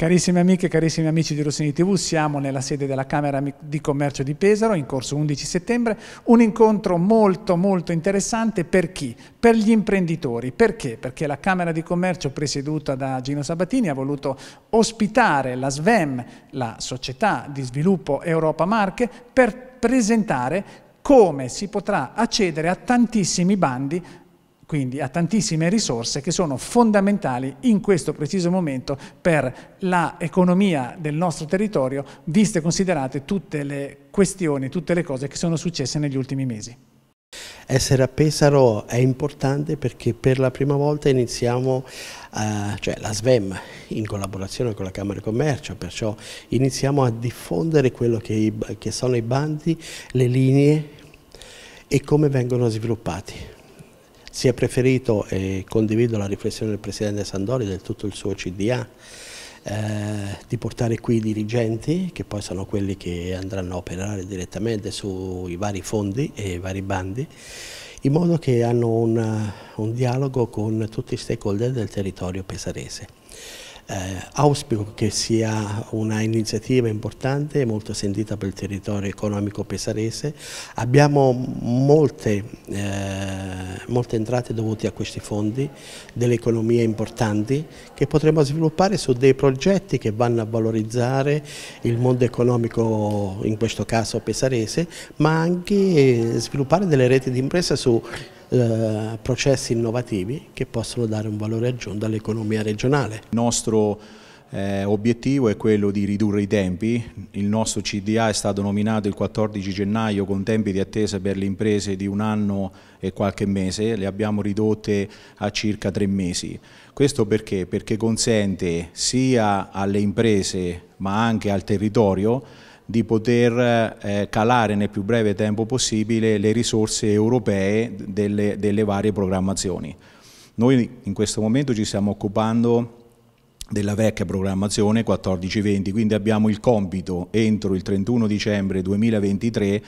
Carissime amiche e carissimi amici di Rossini TV, siamo nella sede della Camera di Commercio di Pesaro in corso 11 settembre, un incontro molto molto interessante per chi? Per gli imprenditori. Perché? Perché la Camera di Commercio presieduta da Gino Sabatini ha voluto ospitare la SVEM, la Società di Sviluppo Europa Marche, per presentare come si potrà accedere a tantissimi bandi quindi a tantissime risorse che sono fondamentali in questo preciso momento per l'economia del nostro territorio, viste e considerate tutte le questioni, tutte le cose che sono successe negli ultimi mesi. Essere a Pesaro è importante perché per la prima volta iniziamo, a, eh, cioè la SVEM in collaborazione con la Camera di Commercio, perciò iniziamo a diffondere quello che, che sono i bandi, le linee e come vengono sviluppati si è preferito, e condivido la riflessione del Presidente Sandori e del tutto il suo CDA, eh, di portare qui i dirigenti che poi sono quelli che andranno a operare direttamente sui vari fondi e i vari bandi in modo che hanno un, un dialogo con tutti i stakeholder del territorio pesarese. Eh, auspico che sia un'iniziativa importante e molto sentita per il territorio economico pesarese. Abbiamo molte, eh, molte entrate dovute a questi fondi, delle economie importanti che potremo sviluppare su dei progetti che vanno a valorizzare il mondo economico, in questo caso pesarese, ma anche sviluppare delle reti di impresa su eh, processi innovativi che possono dare un valore aggiunto all'economia regionale. Il nostro eh, obiettivo è quello di ridurre i tempi, il nostro CDA è stato nominato il 14 gennaio con tempi di attesa per le imprese di un anno e qualche mese, le abbiamo ridotte a circa tre mesi. Questo perché? Perché consente sia alle imprese ma anche al territorio di poter eh, calare nel più breve tempo possibile le risorse europee delle, delle varie programmazioni. Noi in questo momento ci stiamo occupando della vecchia programmazione 14-20, quindi abbiamo il compito entro il 31 dicembre 2023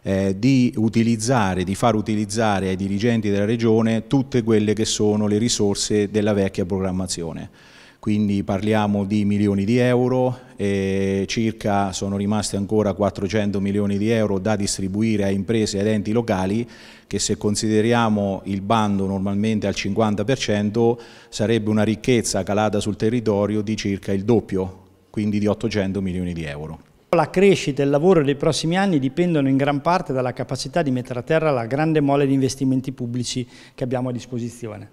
eh, di utilizzare, di far utilizzare ai dirigenti della Regione tutte quelle che sono le risorse della vecchia programmazione quindi parliamo di milioni di euro, circa sono rimasti ancora 400 milioni di euro da distribuire a imprese ed enti locali che se consideriamo il bando normalmente al 50% sarebbe una ricchezza calata sul territorio di circa il doppio, quindi di 800 milioni di euro. La crescita e il lavoro dei prossimi anni dipendono in gran parte dalla capacità di mettere a terra la grande mole di investimenti pubblici che abbiamo a disposizione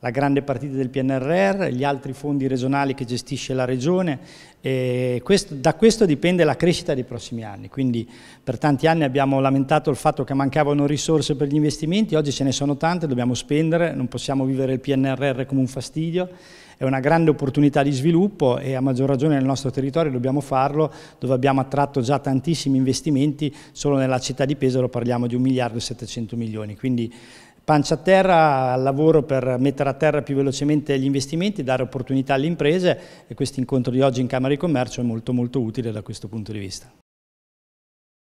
la grande partita del PNRR, gli altri fondi regionali che gestisce la Regione. Questo, da questo dipende la crescita dei prossimi anni. Quindi per tanti anni abbiamo lamentato il fatto che mancavano risorse per gli investimenti, oggi ce ne sono tante, dobbiamo spendere, non possiamo vivere il PNRR come un fastidio. È una grande opportunità di sviluppo e a maggior ragione nel nostro territorio dobbiamo farlo, dove abbiamo attratto già tantissimi investimenti, solo nella città di Pesaro parliamo di 1 miliardo e 700 milioni. Quindi Pancia a terra, al lavoro per mettere a terra più velocemente gli investimenti, dare opportunità alle imprese e questo incontro di oggi in Camera di Commercio è molto molto utile da questo punto di vista.